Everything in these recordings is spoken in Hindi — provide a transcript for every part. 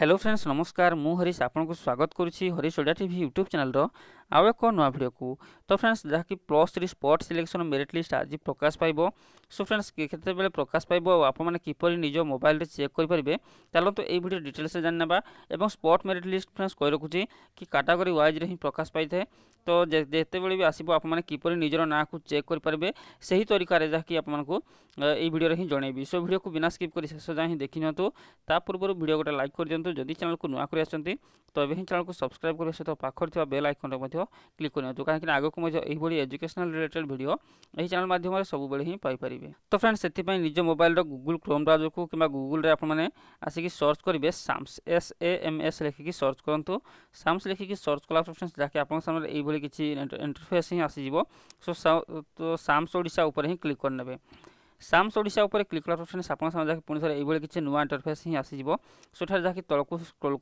हेलो फ्रेंड्स नमस्कार मुँह हरीश आपको स्वागत करुँच Harish Odia T YouTube channel ଆଉ ଏକ ନୂଆ ଭିଡ଼ିଓକୁ ତ ଫ୍ରେଣ୍ଡସ୍ ଯାହାକି plus three spot selection merit list ଆଜି ପ୍ରକାଶ ପାଇବ ସୋ ଫ୍ରେଣ୍ଡସ୍ କେତେବେଳେ ପ୍ରକାଶ ପାଇବ ଆଉ ଆପଣମାନେ କିପରି ନିଜ ମୋବାଇଲରେ ଚେକ୍ କରିପାରିବେ ଚାଲନ୍ତୁ ଏହି ଭିଡ଼ିଓ ଡିଟେଲ୍ସରେ ଜାଣିନେବା ଏବଂ ସ୍ପଟ୍ ମେରିଟ୍ ଲିଷ୍ଟ ଫ୍ରେଣ୍ଡସ୍ କହି ରଖୁଛି କି କାଟାଗୋରୀ ୱାଇଜ୍ରେ ହିଁ ପ୍ରକାଶ ପାଇଥାଏ ତ ଯେତେବେଳେ ବି ଆସିବ ଆପଣମାନେ କିପରି ନିଜର ନାଁକୁ ଚେକ୍ କରିପାରିବେ ସେହି ତରିକାରେ ଯାହାକି ଆପଣଙ୍କୁ ଏହି ଭିଡ଼ିଓରେ ହିଁ ଜଣାଇବି ସୋ ଭିଡ଼ିଓକୁ ବିନା ସ୍କିପ୍ କରି ଶେଷ ଯାଏଁ ହିଁ ଦେଖିନିଅନ୍ତୁ ତା ପୂର୍ବରୁ ଭିଡ଼ିଓ ଗୋଟେ ଲାଇକ୍ କରିଦିଅନ୍ତୁ ଯଦି ଚ୍ୟାନେଲକୁ ନୂଆ କରି ଆସିଛନ୍ତି ତ ଏବେ ହିଁ ଚ୍ୟାନେଲକୁ ସବସ୍କ୍ରାଇବ୍ କରିବା ସହିତ ପାଖରେ ଥିବା ବେଲ୍ ଆଇକନ୍ରେ ମଧ୍ୟ क्लिक करनी कहीं आगक यहभली एजुकेशनाल रिलेटेड भिड यही चैनल मध्यम सबुबले हिं तो फ्रेंड्स से निज मोबाइल गुगुल क्रोम ब्राउजर को कि गुगुल आसिक सर्च करेंगे SAMS S A M S लिखिकी सर्च करूँ साम्स लिखिकी सर्च कला फ्रेंड्स जहाँकि सामने यही किसी इंटरफेस हिं आसीज सो तो साम्स ओडा उपर हिं क्लिक करने साम्स ओडा उपर क्लिक कला फ्रेंड्स आप सामने जहाँकि पुणी थे यही किसी नुआ इंटरफेस हिं आसीज सोठार जहाँकि तौक स्क्रोल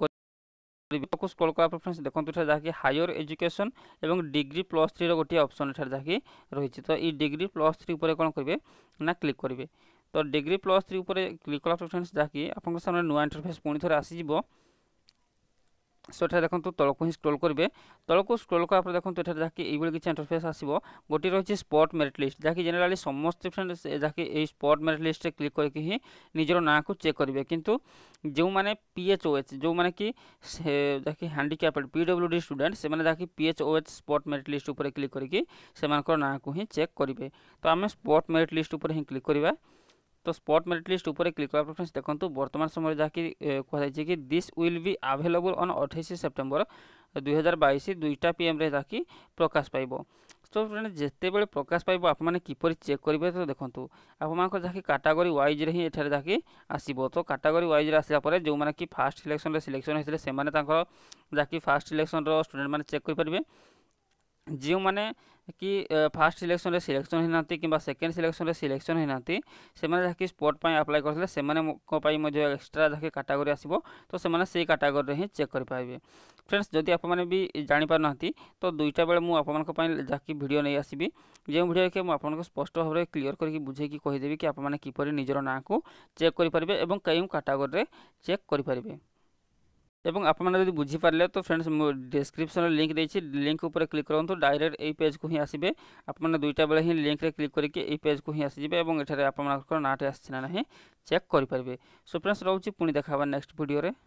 বিভাগକୁ ସ୍କ୍ରୋଲ୍ କଲା ପରେ ଫ୍ରେଣ୍ଡସ୍ ଦେଖନ୍ତୁ ଏଠାରେ ଯାହାକି ହାୟର ଏଜୁକେସନ୍ ଏବଂ ଡିଗ୍ରୀ ପ୍ଲସ୍ ଥ୍ରୀର ଗୋଟିଏ ଅପସନ୍ ଏଠାରେ ଯାହାକି ରହିଛି ତ ଏଇ ଡିଗ୍ରୀ ପ୍ଲସ୍ ଥ୍ରୀ ଉପରେ କ'ଣ କରିବେ ନା କ୍ଲିକ୍ କରିବେ ତ ଡିଗ୍ରୀ ପ୍ଲସ୍ ଥ୍ରୀ ଉପରେ କ୍ଲିକ୍ କଲା ପରେ ଫ୍ରେଣ୍ଡସ୍ ଯାହାକି ଆପଣଙ୍କ ସାମ୍ନାରେ ନୂଆ ଇଣ୍ଟରଫେସ୍ ପୁଣି ଥରେ ଆସିଯିବ সো এটা দেখুন তলক হি স্ক্রোল করবে তলক স্ক্রোল করা পরে দেখুন এখানে যাকে এইভাবে কিছু ইন্টরফেস আসব গোটি রয়েছে স্পট মেরিট লিস্ট যাকে জেনারেলি সমস্তে ফ্রেন্ড যাকে এই স্পট মেরিট লিস্টে ক্লিক করি হি নিজের না চেক করবে কিন্তু যে পিএচওএচ যে কি যাকে হ্যান্ডিক্যাপড পিডব্লুডি স্টুডেন্ট সে যাকে পিএচওএচ স্পট মেরিট লিস্ট উপরে ক্লিক করি সে না হি চেক করবে তো আমি স্পট মেরিট লিস্ট উপরে হি ক্লিক করা তো স্পট মেরিট লিস্ট উপরে ক্লিক করা ফ্রেন্ডস দেখুন বর্তমান সময় যাকে কুহযাই কি this will be available on অঠাইশ সেপ্টেম্বর দুই হাজার বাইশ দুইটা পিএম্রে যাকে প্রকাশ পাইব তো ফ্রেন্ড যেতবে প্রকাশ পাইব আপনার মানে কিপর চেক করবে তো দেখুন আপনার যাকে কাটাগোরি ওয়াইজ্রে হি এখানে যাকে আসব তো কাটাগোরি ওয়াইজ্রে আসলা পরে যে কি ফার্স্ট সিলেকশনরে সিলেকশন হয়েছিল সে তাঁর যাকে ফার্স্ট সিলেকশনর স্টুডেন্ট মানে চেক করে পারবে ଯେଉଁ ମାନେ କି ଫାର୍ଷ୍ଟ ସିଲେକ୍ସନରେ ସିଲେକ୍ସନ୍ ହୋଇନାହାନ୍ତି କିମ୍ବା ସେକେଣ୍ଡ ସିଲେକ୍ସନରେ ସିଲେକ୍ସନ୍ ହୋଇନାହାନ୍ତି ସେମାନେ ଯାହାକି ସ୍ପଟ୍ ପାଇଁ ଆପ୍ଲାଏ କରିଥିଲେ ସେମାନଙ୍କ ପାଇଁ ମଧ୍ୟ ଏକ୍ସଟ୍ରା ଯାହାକି କାଟାଗୋରୀ ଆସିବ ତ ସେମାନେ ସେଇ କାଟାଗୋରୀରେ ହିଁ ଚେକ୍ କରିପାରିବେ ଫ୍ରେଣ୍ଡସ୍ ଯଦି ଆପଣମାନେ ବି ଜାଣିପାରୁନାହାନ୍ତି ତ ଦୁଇଟା ବେଳେ ମୁଁ ଆପଣଙ୍କ ପାଇଁ ଯାହାକି ଭିଡ଼ିଓ ନେଇ ଆସିବି ଯେଉଁ ଭିଡ଼ିଓକି ମୁଁ ଆପଣଙ୍କୁ ସ୍ପଷ୍ଟ ଭାବରେ କ୍ଲିଅର୍ କରିକି ବୁଝେଇକି କହିଦେବି କି ଆପଣମାନେ କିପରି ନିଜର ନାଁକୁ ଚେକ୍ କରିପାରିବେ ଏବଂ କେଉଁ କାଟାଗୋରୀରେ ଚେକ୍ କରିପାରିବେ এবং আপনারা যদি বুঝিপারে তো ফ্রেন্ডস ডেসক্রিপশন লিঙ্ক দিয়েছি লিঙ্ক উপরে ক্লিক করতু ডাইরেক্ট এই পেজ কু হি আসবে আপনারা দুইটা বেড়ে হি লিঙ্করে ক্লিক করিকি এই পেজ কু হি আসবে এবং এখানে আপনার নাঁটি আসছে না চেক করে সো ফ্রেন্ডস রয়েছে পুঁ দেখা নেক্সট ভিডিওরে